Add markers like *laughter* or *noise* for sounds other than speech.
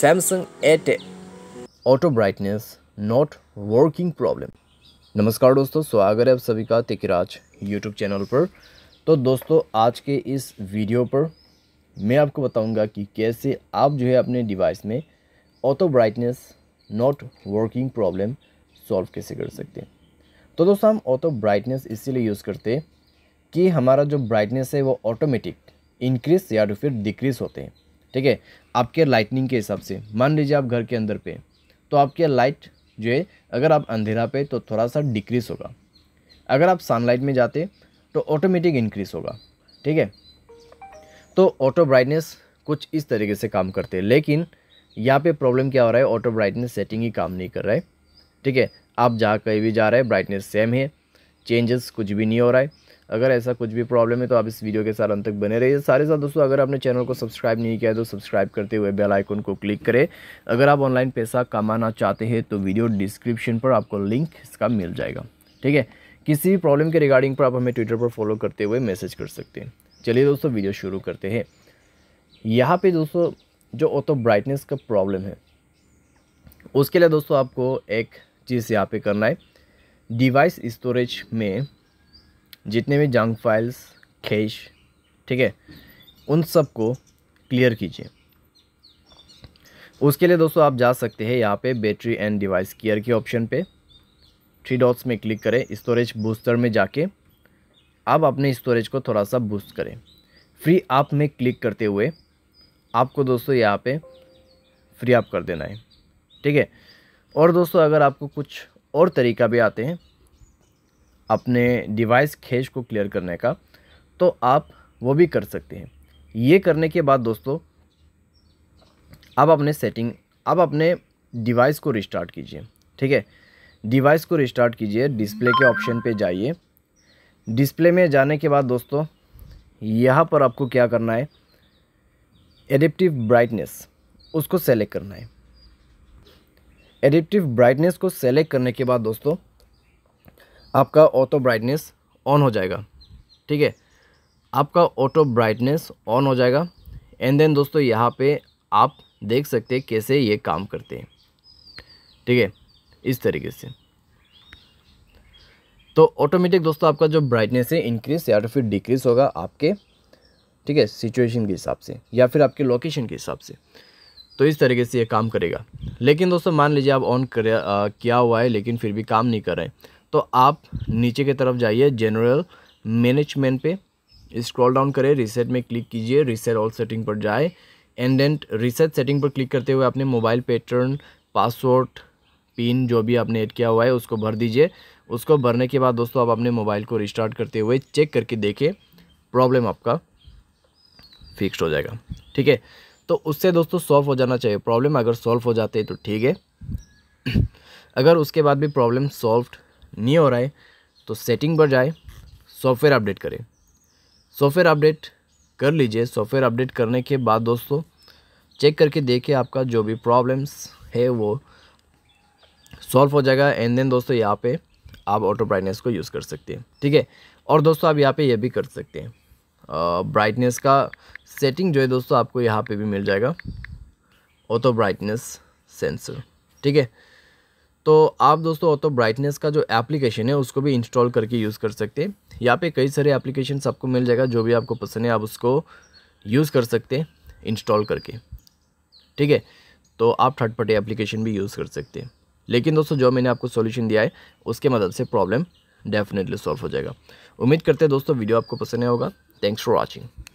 Samsung A ten auto brightness not working problem नमस्कार दोस्तों स्वागत है आप सभी का तिकराज यूट्यूब चैनल पर तो दोस्तों आज के इस वीडियो पर मैं आपको बताऊंगा कि कैसे आप जो है अपने डिवाइस में auto brightness not working problem solve कैसे कर सकते हैं तो दोस्तों हम ऑटो ब्राइटनेस इसीलिए यूज़ करते हैं कि हमारा जो ब्राइटनेस है वो ऑटोमेटिक इंक्रीज़ या तो फिर डिक्रीज़ होते हैं ठीक है आपके लाइटनिंग के हिसाब से मान लीजिए आप घर के अंदर पे तो आपके लाइट जो है अगर आप अंधेरा पे तो थोड़ा सा डिक्रीज़ होगा अगर आप सनलाइट में जाते तो ऑटोमेटिक इंक्रीज़ होगा ठीक है तो ऑटो ब्राइटनेस कुछ इस तरीके से काम करते हैं लेकिन यहाँ पे प्रॉब्लम क्या हो रहा है ऑटो ब्राइटनेस सेटिंग ही काम नहीं कर रहा है ठीक है आप जहाँ कहीं भी जा रहे हैं ब्राइटनेस सेम है चेंजेस कुछ भी नहीं हो रहा है अगर ऐसा कुछ भी प्रॉब्लम है तो आप इस वीडियो के साथ अंत तक बने रहिए सारे साथ दोस्तों अगर आपने चैनल को सब्सक्राइब नहीं किया है तो सब्सक्राइब करते हुए बेल आइकन को क्लिक करें अगर आप ऑनलाइन पैसा कमाना चाहते हैं तो वीडियो डिस्क्रिप्शन पर आपको लिंक इसका मिल जाएगा ठीक है किसी भी प्रॉब्लम के रिगार्डिंग पर आप हमें ट्विटर पर फॉलो करते हुए मैसेज कर सकते हैं चलिए दोस्तों वीडियो शुरू करते हैं यहाँ पर दोस्तों जो ऑटो ब्राइटनेस का प्रॉब्लम है उसके लिए दोस्तों आपको एक चीज़ यहाँ पर करना है डिवाइस स्टोरेज में जितने भी जंक फाइल्स खेश ठीक है उन सब को क्लियर कीजिए उसके लिए दोस्तों आप जा सकते हैं यहाँ पे बैटरी एंड डिवाइस केयर के ऑप्शन पे थ्री डॉट्स में क्लिक करें स्टोरेज बूस्टर में जाके आप अपने स्टोरेज को थोड़ा सा बूस्ट करें फ्री आप में क्लिक करते हुए आपको दोस्तों यहाँ पे फ्री आप कर देना है ठीक है और दोस्तों अगर आपको कुछ और तरीका भी आते हैं अपने डिवाइस खेज को क्लियर करने का तो आप वो भी कर सकते हैं ये करने के बाद दोस्तों अब अपने सेटिंग अब अपने डिवाइस को रिस्टार्ट कीजिए ठीक है डिवाइस को रिस्टार्ट कीजिए डिस्प्ले के ऑप्शन पे जाइए डिस्प्ले में जाने के बाद दोस्तों यहाँ पर आपको क्या करना है एडिप्टिव ब्राइटनेस उसको सेलेक्ट करना है एडिप्टिव ब्राइटनेस को सेलेक्ट करने के बाद दोस्तों आपका ऑटो ब्राइटनेस ऑन हो जाएगा ठीक है आपका ऑटो ब्राइटनेस ऑन हो जाएगा एंड देन दोस्तों यहाँ पे आप देख सकते हैं कैसे ये काम करते हैं ठीक है इस तरीके से तो ऑटोमेटिक दोस्तों आपका जो ब्राइटनेस है इंक्रीज़ या तो फिर डिक्रीज़ होगा आपके ठीक है सिचुएशन के हिसाब से या फिर आपके लोकेशन के हिसाब से तो इस तरीके से ये काम करेगा लेकिन दोस्तों मान लीजिए आप ऑन कर किया हुआ है लेकिन फिर भी काम नहीं कर रहे हैं तो आप नीचे की तरफ जाइए जनरल मैनेजमेंट पे स्क्रॉल डाउन करें रिसेट में क्लिक कीजिए रिसेट ऑल सेटिंग पर जाए एंड देन रिसेट सेटिंग पर क्लिक करते हुए अपने मोबाइल पैटर्न पासवर्ड पिन जो भी आपने ऐड किया हुआ है उसको भर दीजिए उसको भरने के बाद दोस्तों आप अपने मोबाइल को रिस्टार्ट करते हुए चेक करके देखें प्रॉब्लम आपका फिक्स्ड हो जाएगा ठीक है तो उससे दोस्तों सॉल्व हो जाना चाहिए प्रॉब्लम अगर सॉल्व हो जाते हैं तो ठीक है *clears throat* अगर उसके बाद भी प्रॉब्लम सॉल्व्ड नहीं हो रहा है तो सेटिंग पर जाए सॉफ्टवेयर अपडेट करें सॉफ्टवेयर अपडेट कर लीजिए सॉफ्टवेयर अपडेट करने के बाद दोस्तों चेक करके देखिए आपका जो भी प्रॉब्लम्स है वो सॉल्व हो जाएगा एंड देन दोस्तों यहाँ पे आप ऑटो ब्राइटनेस को यूज़ कर सकते हैं ठीक है और दोस्तों आप यहाँ पे ये यह भी कर सकते हैं ब्राइटनेस का सेटिंग जो है दोस्तों आपको यहाँ पे भी मिल जाएगा ऑटो ब्राइटनेस सेंसर ठीक है तो आप दोस्तों ऑटो ब्राइटनेस का जो एप्लीकेशन है उसको भी इंस्टॉल करके यूज़ कर सकते हैं यहाँ पे कई सारे एप्लीकेशन आपको मिल जाएगा जो भी आपको पसंद है आप उसको यूज़ कर सकते हैं इंस्टॉल करके ठीक है तो आप थर्ड पार्टी एप्लीकेशन भी यूज़ कर सकते हैं लेकिन दोस्तों जो मैंने आपको सॉल्यूशन दिया है उसके मदद से प्रॉब्लम डेफिनेटली सॉल्व हो जाएगा उम्मीद करते हैं दोस्तों वीडियो आपको पसंद आया होगा थैंक्स फॉर वॉचिंग